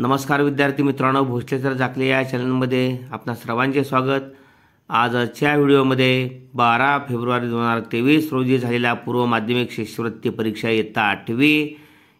नमस्कार विद्यार्थी मित्रांनो भोसलेसर झाकले या चॅनलमध्ये आपणा सर्वांचे स्वागत आजच्या व्हिडिओमध्ये बारा फेब्रुवारी दोन हजार तेवीस रोजी झालेल्या पूर्व माध्यमिक शिष्यवृत्ती परीक्षा इयत्ता आठवी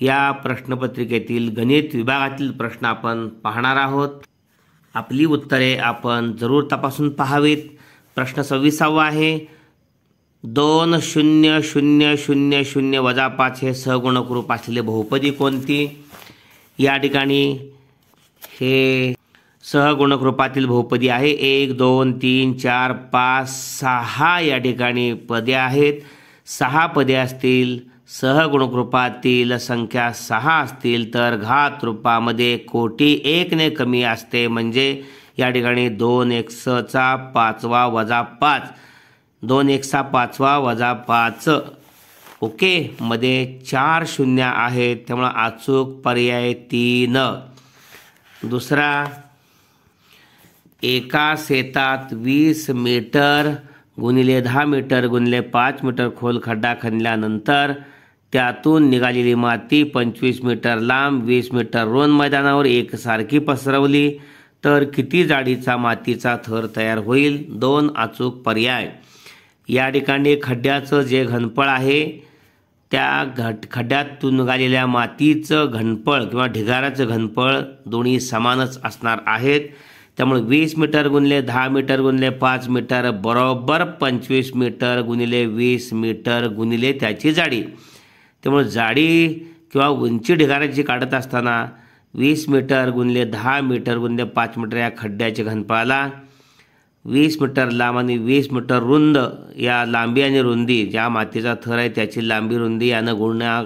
या प्रश्नपत्रिकेतील गणित विभागातील प्रश्न आपण पाहणार आहोत आपली उत्तरे आपण जरूर तपासून पाहावीत प्रश्न सव्वीसावा आहे दोन शून्य शून्य शून्य शून्य वजा पाच हे सहगुणकरूप असलेले बहुपदी कोणती या ठिकाणी हे रूपातील बहुपदी आहे एक दोन तीन चार पाच सहा या ठिकाणी पदे आहेत सहा पदे असतील रूपातील संख्या सहा असतील तर घात रूपामध्ये कोटी एकने कमी असते म्हणजे या ठिकाणी दोन एक सचा पाचवा वजा पाच दोन एक पाचवा वजा पाच ओके मध्ये चार शून्य आहेत त्यामुळं अचूक पर्याय तीन दुसरा एका शेतात वीस मीटर गुणिले दहा मीटर गुणिले पाच मीटर खोल खड्डा खणल्यानंतर त्यातून निघालेली माती पंचवीस मीटर लांब वीस मीटर रोन मैदानावर एकसारखी पसरवली तर किती जाडीचा मातीचा थर तयार होईल दोन अचूक पर्याय या ठिकाणी खड्ड्याचं जे घनफळ आहे त्या घट खड्ड्यातून निघालेल्या मातीचं घनफळ किंवा ढिगाराचं घनफळ दोन्ही समानच असणार आहेत त्यामुळे वीस मीटर गुणले दहा मीटर गुणले पाच मीटर बरोबर पंचवीस मीटर गुणिले वीस मीटर गुणिले त्याची जाडी त्यामुळे जाडी किंवा उंची ढिगाऱ्याची काढत असताना वीस मीटर गुणले दहा मीटर गुणले पाच मीटर या खड्ड्याच्या घनपळाला वीस मीटर लांब आणि वीस मीटर रुंद या लांबी आणि रुंदी ज्या मातीचा थर आहे त्याची लांबी रुंदी यानं गुणण्या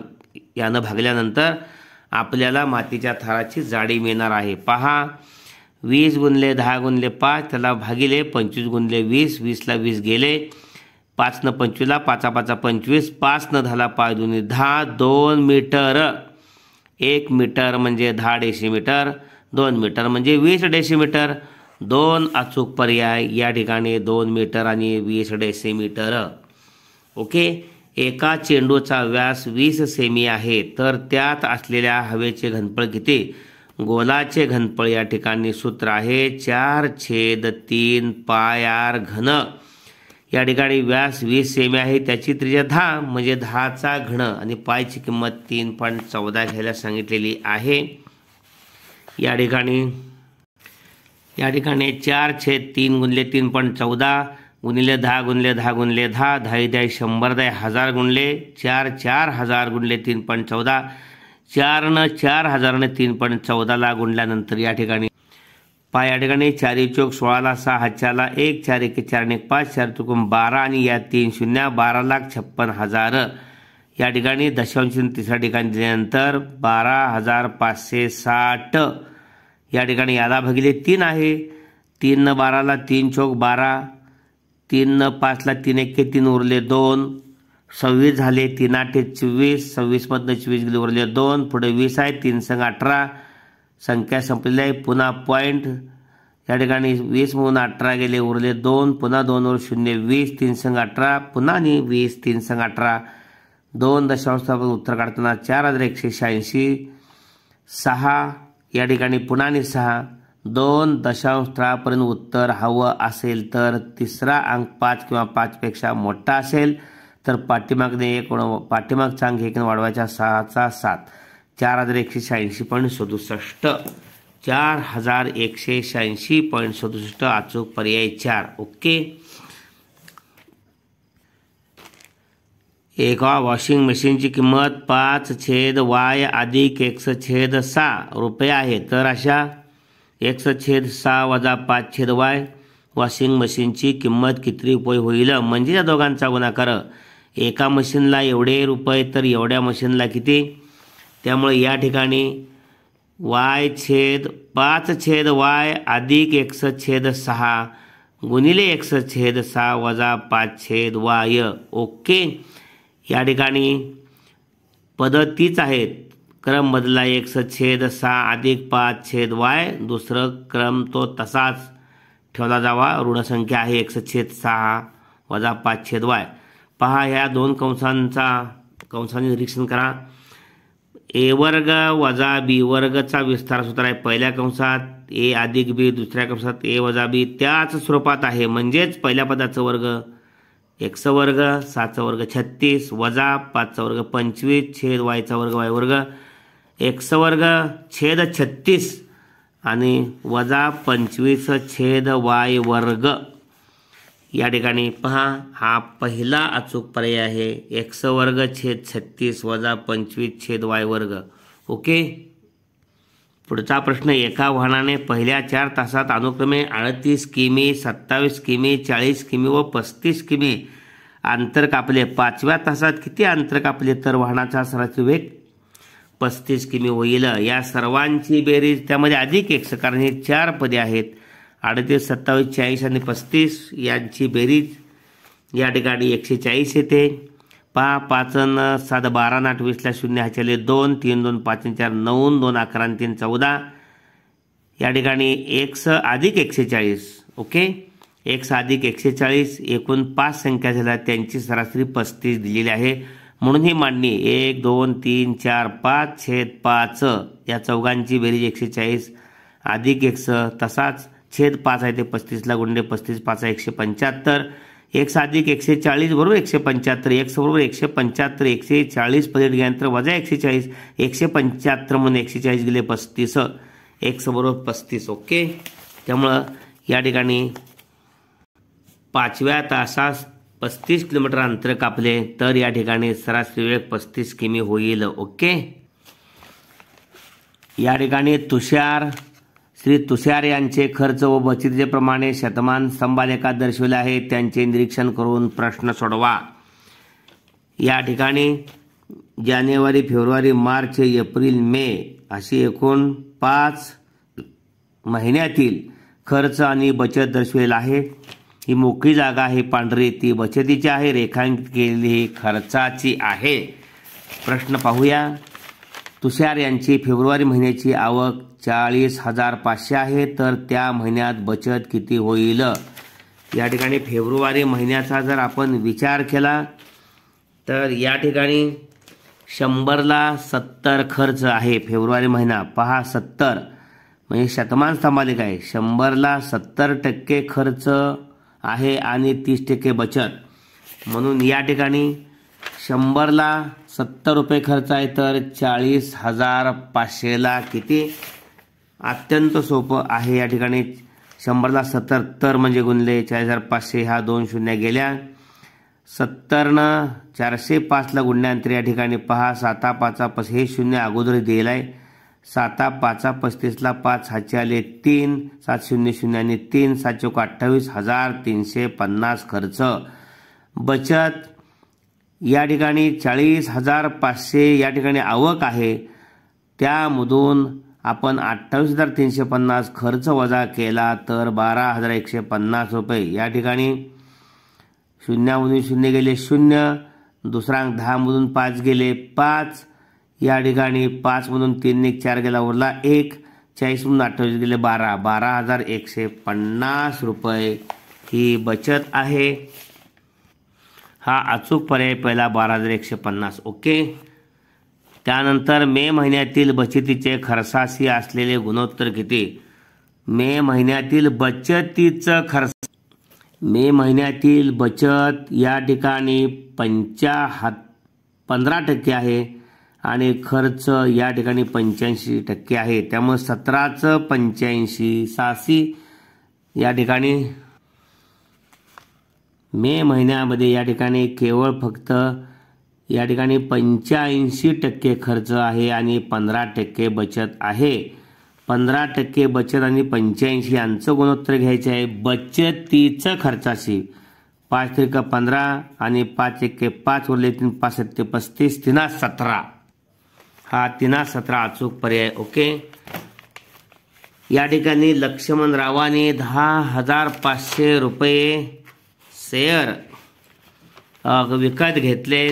यानं भागल्यानंतर आपल्याला मातीच्या थराची जाडी मिळणार आहे पहा वीस गुणले दहा गुणले पाच त्याला भागिले पंचवीस गुणले वीस वीसला वीस गेले पाचनं पंचवीसला पाचा पाचा पंचवीस पाचनं दहाला पाच दोन्ही दहा दोन मीटर एक मीटर म्हणजे दहा डेसिमीटर दोन मीटर म्हणजे वीस मीटर दोन अचूक पर्याय या ठिकाणी दोन मीटर आणि वीस मीटर ओके एका चेंडूचा व्यास वीस सेमी आहे तर त्यात असलेल्या हवेचे घनफळ किती गोलाचे घनफळ या ठिकाणी सूत्र आहे चार छेद तीन पाय आर घन या ठिकाणी व्यास वीस सेमी आहे त्याची त्रिज्या दहा म्हणजे दहाचा घन आणि पायची किंमत तीन पॉईंट चौदा घ्यायला सांगितलेली आहे या ठिकाणी या ठिकाणी चार छेद तीन गुणले तीन पॉईंट चौदा गुणिले दहा गुणले दहा गुणले दहा दहा दहा शंभर दहा हजार गुणले चार चार हजार गुणले तीन पॉईंट चौदा चार न चार हजाराने तीन पॉईंट चौदाला गुणल्यानंतर या ठिकाणी पहा या ठिकाणी चारी चोक सोळाला सहा हातच्याला एक चार एक चार एक पाच चार चुकून बारा आणि या तीन शून्य बारा लाख छप्पन हजार या ठिकाणी दशांश तिसऱ्या ठिकाणी दिल्यानंतर बारा हजार पाचशे साठ या ठिकाणी यादा भगिले तीन आहे तीन बाराला तीन चौक बारा तीन न पाचला तीन एक्के तीन उरले दोन सव्वीस झाले तीन आठ चोवीस सव्वीसमधनं चोवीस गेले उरले दोन पुढे वीस आहे तीन संघ अठरा संख्या संपलेली आहे पुन्हा पॉईंट या ठिकाणी वीस म्हणून अठरा गेले उरले दोन पुन्हा दोनवर शून्य वीस तीन संघ अठरा पुन्हा आणि वीस तीन संघ अठरा दोन दशांश उत्तर काढताना चार हजार एकशे शहाऐंशी सहा या ठिकाणी पुन्हा सहा दोन स्थळापर्यंत उत्तर हवं असेल तर तिसरा अंक पाच किंवा पाचपेक्षा मोठा असेल तर पाठीमागने एक पाठीमागचा अंक एक वाढवायचा सहाचा सात चार हजार एकशे शहाऐंशी पॉईंट सदुसष्ट चार हजार एकशे शहाऐंशी पॉईंट सदुसष्ट अचूक पर्याय चार ओके एका वॉशिंग मशीनची किंमत पाच छेद वाय अधिक एक्स छेद सहा रुपये आहे तर अशा एक्स छेद सहा वजा पाच छेद वाय वॉशिंग मशीनची किंमत किती रुपये होईल म्हणजे या दोघांचा गुणाकार एका मशीनला एवढे रुपये तर एवढ्या मशीनला किती त्यामुळे या ठिकाणी वाय छेद पाच छेद वाय अधिक एक्स छेद सहा गुणिले एक्स छेद सहा वजा पाच छेद वाय ओके या ठिकाणी पदं तीच आहेत क्रम बदला एक छेद सहा अधिक पाच छेद वाय दुसरं क्रम तो तसाच ठेवला जावा ऋणसंख्या आहे स छेद सहा वजा पाच छेद वाय पहा ह्या दोन कंसांचा कंसांचे निरीक्षण करा ए वर्ग वजा बी वर्गचा विस्तार सूत्र आहे पहिल्या कंसात ए अधिक बी दुसऱ्या कंसात ए वजा बी त्याच स्वरूपात आहे म्हणजेच पहिल्या पदाचं वर्ग एकचा वर्ग सातचा वर्ग छत्तीस वजा पाचचा वर्ग पंचवीस छेद वायचा वर्ग वाय वर्ग एकचा वर्ग छेद छत्तीस आणि वजा पंचवीस छेद वाय वर्ग या ठिकाणी पहा हा पहिला अचूक पर्याय आहे एकसं वर्ग छेद छत्तीस वजा पंचवीस छेद वाय वर्ग ओके पुढचा प्रश्न एका वाहनाने पहिल्या चार तासात अनुक्रमे अडतीस किमी सत्तावीस किमी चाळीस किमी व पस्तीस किमी अंतर कापले पाचव्या तासात किती अंतर कापले तर वाहनाचा सरासरी वेग पस्तीस किमी होईल या सर्वांची बेरीज त्यामध्ये अधिक एक कारण हे चार पदे आहेत अडतीस सत्तावीस चाळीस आणि पस्तीस यांची बेरीज या ठिकाणी एकशे चाळीस येते पा पाच सात बारा आठ वीसला शून्य ह्याच्याले दोन तीन दोन पाच चार नऊ दोन अकरा तीन चौदा या ठिकाणी एक स अधिक एकशे चाळीस ओके एकस अधिक एकशे चाळीस एकूण पाच संख्या झाल्या त्यांची सरासरी पस्तीस दिलेली आहे म्हणून ही मांडणी एक दोन तीन चार पाच छेद पाच या चौघांची बेरीज एकशे चाळीस अधिक स तसाच छेद पाच आहे ते पस्तीसला गुंडे पस्तीस पाच आहे एकशे पंच्याहत्तर एक्स अधिक एकशे चाळीस बरोबर एकशे पंच्याहत्तर एक्स बरोबर एकशे पंच्याहत्तर एकशे चाळीस पर्यंत गेल्यानंतर वजा एकशे चाळीस एकशे पंच्याहत्तर म्हणून एकशे चाळीस गेले पस्तीस एक्स बरोबर पस्तीस ओके त्यामुळं या ठिकाणी पाचव्या तासास पस्तीस किलोमीटर अंतर कापले तर या ठिकाणी सरासरी वेळ पस्तीस किमी होईल ओके या ठिकाणी तुषार श्री तुषार यांचे खर्च व बचतीचे प्रमाणे शतमान स्तंभालेखा दर्शविले आहे त्यांचे निरीक्षण करून प्रश्न सोडवा या ठिकाणी जानेवारी फेब्रुवारी मार्च एप्रिल मे अशी एकूण पाच महिन्यातील खर्च आणि बचत दर्शवेल आहे ही मोकळी जागा आहे पांढरी ती बचतीची आहे रेखांकित केलेली खर्चाची आहे प्रश्न पाहूया तुषार यांची फेब्रुवारी महिन्याची आवक चाळीस हजार पाचशे आहे तर त्या महिन्यात बचत किती होईल या ठिकाणी फेब्रुवारी महिन्याचा जर आपण विचार केला तर या ठिकाणी शंभरला सत्तर खर्च आहे फेब्रुवारी महिना पहा सत्तर म्हणजे शतमान स्तंभालिक आहे शंभरला सत्तर टक्के खर्च आहे आणि तीस टक्के बचत म्हणून या ठिकाणी शंभरला सत्तर रुपये खर्च आहे तर चाळीस हजार पाचशेला किती अत्यंत सोपं आहे या ठिकाणी शंभरला सत्तर तर म्हणजे गुणले चाळीस हजार पाचशे ह्या दोन शून्य गेल्या सत्तरनं चारशे पाचला गुणल्यानंतर या ठिकाणी पहा साता पाचा पस हे शून्य अगोदर दिलेलं आहे साता पाचा पस्तीसला पाच सातशे आले तीन सात शून्य शून्य आणि तीन सातशे अठ्ठावीस हजार तीनशे पन्नास खर्च बचत या ठिकाणी चाळीस हजार पाचशे या ठिकाणी आवक आहे त्यामधून आपण अठ्ठावीस हजार तीनशे पन्नास खर्च वजा केला तर बारा हजार एकशे पन्नास रुपये या ठिकाणी शून्यामधून शून्य गेले शून्य दुसरांक दहामधून पाच गेले पाच या ठिकाणी पाचमधून तीन एक चार गेला उरला एक चाळीसमधून अठ्ठावीस गेले बारा बारा हजार एकशे पन्नास रुपये ही बचत आहे हा अचूक पर्याय पहिला बारा हजार एकशे पन्नास ओके त्यानंतर मे महिन्यातील बचतीचे खर्चाशी असलेले गुणोत्तर किती मे महिन्यातील बचतीचं खर्च मे महिन्यातील बचत या ठिकाणी हात पंधरा टक्के आहे आणि खर्च या ठिकाणी पंच्याऐंशी टक्के आहे त्यामुळे सतराचं पंच्याऐंशी सासी या ठिकाणी मे महिन्यामध्ये या ठिकाणी केवळ फक्त या ठिकाणी पंच्याऐंशी टक्के खर्च आहे आणि पंधरा टक्के बचत आहे पंधरा टक्के बचत आणि पंच्याऐंशी यांचं गुणोत्तर घ्यायचे आहे बचतीचं खर्चाशी पाच एक पंधरा आणि पाच एके पाच उरले तीन पाच सत्ते पस्तीस तिना सतरा हा तिना सतरा अचूक पर्याय ओके या ठिकाणी लक्ष्मण रावाने दहा हजार पाचशे रुपये शेअर विकत घेतले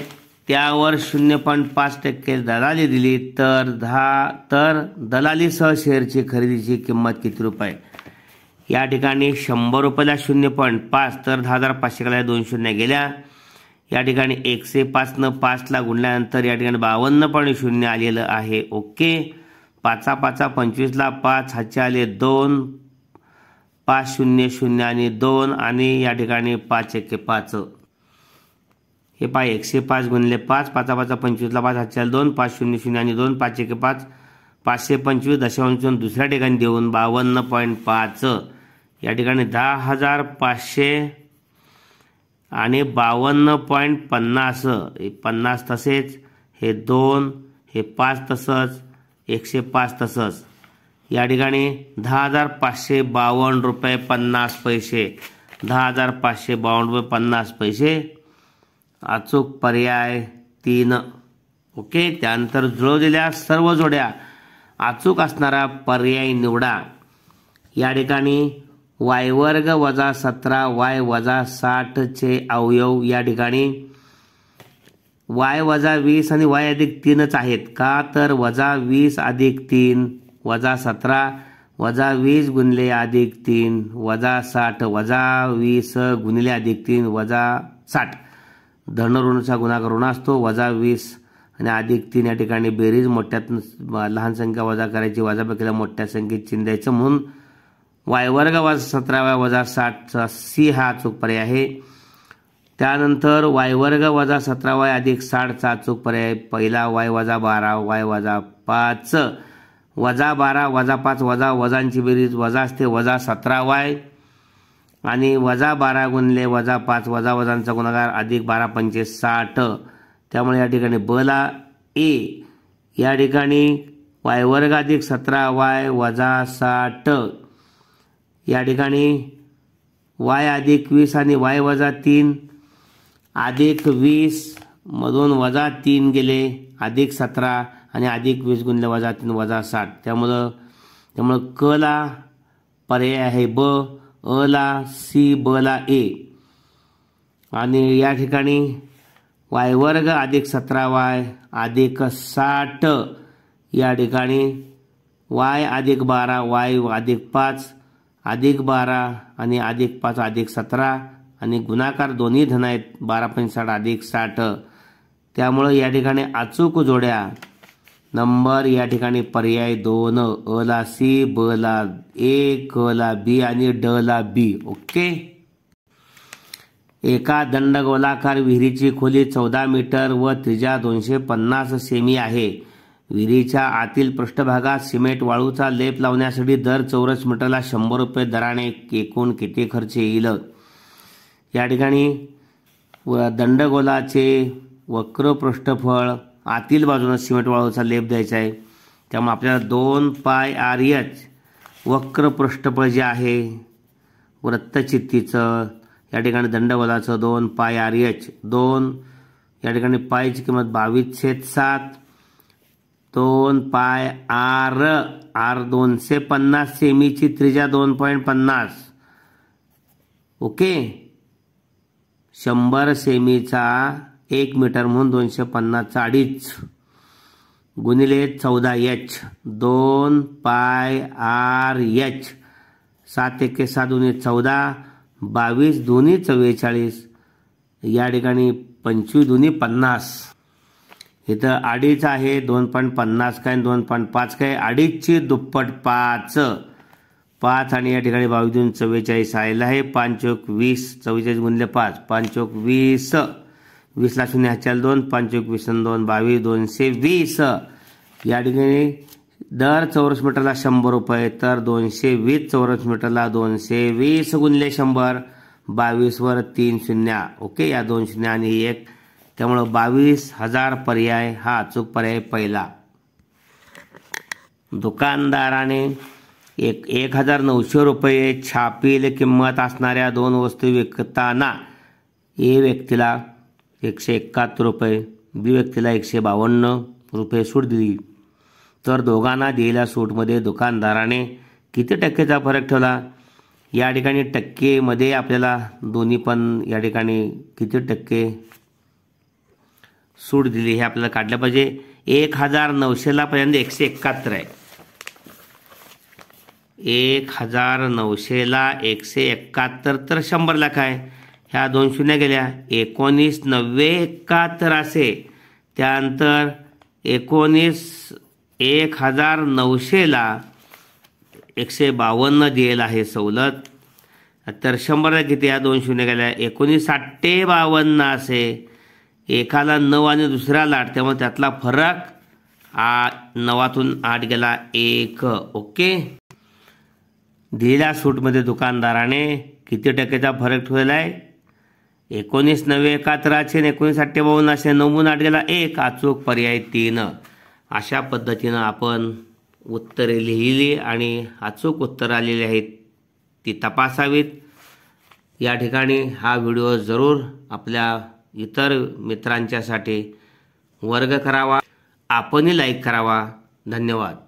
त्यावर शून्य पॉईंट पाच टक्के दलाली दिली तर दहा तर दलालीसह शेअरची खरेदीची किंमत किती रुपये या ठिकाणी शंभर रुपयाला शून्य पॉईंट पाच तर दहा हजार कला दोन शून्य गेल्या या ठिकाणी एकशे पाचनं पाचला गुणल्यानंतर या ठिकाणी बावन्न पॉईंट शून्य आलेलं आहे ओके पाचा पाचा पंचवीसला पाच हातचे आले दोन पाच शून्य शून्य आणि दोन आणि या ठिकाणी पाच एके पाच हे पाय एकशे पाच गुणले पाच पाचा पाचा पंचवीसला पाच हातच्या दोन पाच शून्य शून्य आणि दोन पाच एके पाच पाचशे पंचवीस दशांश दुसऱ्या ठिकाणी देऊन बावन्न पॉईंट पाच या ठिकाणी दहा हजार पाचशे आणि बावन्न पॉईंट पन्नास हे पन्नास तसेच हे दोन हे पाच तसंच एकशे पाच तसंच या ठिकाणी दहा हजार पाचशे बावन्न रुपये पन्नास पैसे दहा हजार पाचशे बावन्न रुपये पन्नास पैसे अचूक पर्याय तीन ओके त्यानंतर जुळवलेल्या सर्व जोड्या अचूक असणारा पर्याय निवडा या ठिकाणी वाय वर्ग वजा सतरा वाय वजा साठचे अवयव या ठिकाणी वाय वजा वीस आणि वाय अधिक तीनच आहेत का तर वजा वीस अधिक तीन वजा सतरा वजा वीस गुणले अधिक तीन वजा साठ वजा वीस गुणले अधिक तीन वजा साठ धन ऋणचा गुणाकार ऋण असतो वजा वीस आणि अधिक तीन या ठिकाणी बेरीज मोठ्यात लहान संख्या वजा करायची वजापैकीला मोठ्या संख्येत चिंदायचं म्हणून वायवर्ग वजा सतराव्या वजा साठचा सी हा अचूक पर्याय आहे त्यानंतर वायवर्ग वजा सतराव्या अधिक साठचा अचूक पर्याय पहिला वाय वजा बारा वाय वजा पाच वजा बारा वजा पाच वजा वजांची बेरीज वजा असते वजा सतरा वाय आणि वजा बारा गुणले वजा पाच वजा वजांचा गुणाकार अधिक बारा पंचे साठ त्यामुळे या ठिकाणी बला ए या ठिकाणी वाय वर्ग अधिक सतरा वाय वजा साठ या ठिकाणी वाय अधिक वीस आणि वाय वजा तीन अधिक वीस मधून वजा तीन गेले अधिक सतरा आणि अधिक वीस गुणले वजा तीन वजा साठ त्यामुळं त्यामुळं क ला पर्याय आहे ब अ ला सी ब ला ए आणि या ठिकाणी वाय वर्ग अधिक सतरा वाय अधिक साठ या ठिकाणी वाय अधिक बारा वाय अधिक पाच अधिक बारा आणि अधिक पाच अधिक सतरा आणि गुणाकार दोन्ही धन आहेत बारा पंचसाठ अधिक साठ त्यामुळं या ठिकाणी अचूक जोड्या नंबर या ठिकाणी पर्याय दोन अ ला सी ब ला ए क ला बी आणि ड ला बी ओके एका दंडगोलाकार विहिरीची खोली चौदा मीटर व त्रिजा दोनशे पन्नास सेमी आहे विहिरीच्या आतील पृष्ठभागात सिमेंट वाळूचा लेप लावण्यासाठी दर चौरस मीटरला शंभर रुपये दराने एकूण किती खर्च येईल या ठिकाणी व दंडगोलाचे वक्र पृष्ठफळ आतील बाजूनं सिमेंट वाळूचा लेप द्यायचा आहे त्यामुळे आपल्याला दोन पाय आर एच वक्र पृष्ठफळ जे आहे वृत्तचित्तीचं या ठिकाणी दंडबलाचं दोन पाय आर एच दोन या ठिकाणी पायची किंमत बावीस छेद सात दोन पाय आर आर दोनशे पन्नास सेमीची त्रिजा दोन पॉईंट पन्नास ओके शंभर सेमीचा एक मीटर म्हणून दोनशे पन्नासचा अडीच गुणिले चौदा एच दोन पाय आर एच सात एके सात दोन्ही चौदा बावीस दोन्ही चव्वेचाळीस या ठिकाणी पंचवीस दोन्ही पन्नास इथं अडीच आहे दोन पॉईंट पन्नास काय दोन पॉईंट पाच काय अडीचची दुप्पट पाच पाच आणि या ठिकाणी बावीस दोन चव्वेचाळीस आलेलं आहे पाच चौक वीस चव्वेचाळीस गुणले पाच पाच चौक वीस वीसला शून्य हचाल दोन पंच एकवीस दोन बावीस दोनशे वीस या ठिकाणी दर चौरस मीटरला शंभर रुपये तर दोनशे वीस चौरस मीटरला दोनशे वीस गुणले शंभर बावीसवर तीन शून्य ओके या दोन शून्य आणि एक त्यामुळं बावीस हजार पर्याय हा अचूक पर्याय पहिला दुकानदाराने एक एक हजार नऊशे रुपये छापील किंमत असणाऱ्या दोन वस्तू विकताना ए व्यक्तीला एकशे एकाहत्तर रुपये बी व्यक्तीला एकशे बावन्न रुपये सूट दिली तर दोघांना दिलेल्या सूटमध्ये दुकानदाराने किती टक्केचा फरक ठेवला या ठिकाणी टक्केमध्ये आपल्याला दोन्ही पण या ठिकाणी किती टक्के सूट दिली हे आपल्याला काढलं पाहिजे एक हजार नऊशेला पर्यंत एकशे एकाहत्तर आहे एक हजार नऊशेला एकशे एकाहत्तर तर शंभर लाख आहे ह्या दोन शून्य गेल्या एकोणीस नव्वे एकाहत्तर असे त्यानंतर एकोणीस एक हजार नऊशेला एकशे बावन्न दिलेलं आहे सवलत तर शंभरला किती या दोन शून्य गेल्या एकोणीस साठे बावन्न असे एकाला नऊ आणि दुसऱ्याला आठ त्यामुळे त्यातला फरक आ नवातून आठ गेला एक ओके दिलेल्या सूटमध्ये दुकानदाराने किती टक्क्याचा फरक ठेवलेला आहे एकोणीस नव्वे असेन एकोणीस अठ्ठेबावन्न असे नमून गेला एक अचूक पर्याय तीन अशा पद्धतीनं आपण उत्तरे लिहिली आणि अचूक उत्तरं आलेली आहेत ती तपासावीत या ठिकाणी हा व्हिडिओ जरूर आपल्या इतर मित्रांच्यासाठी वर्ग करावा आपणही लाईक करावा धन्यवाद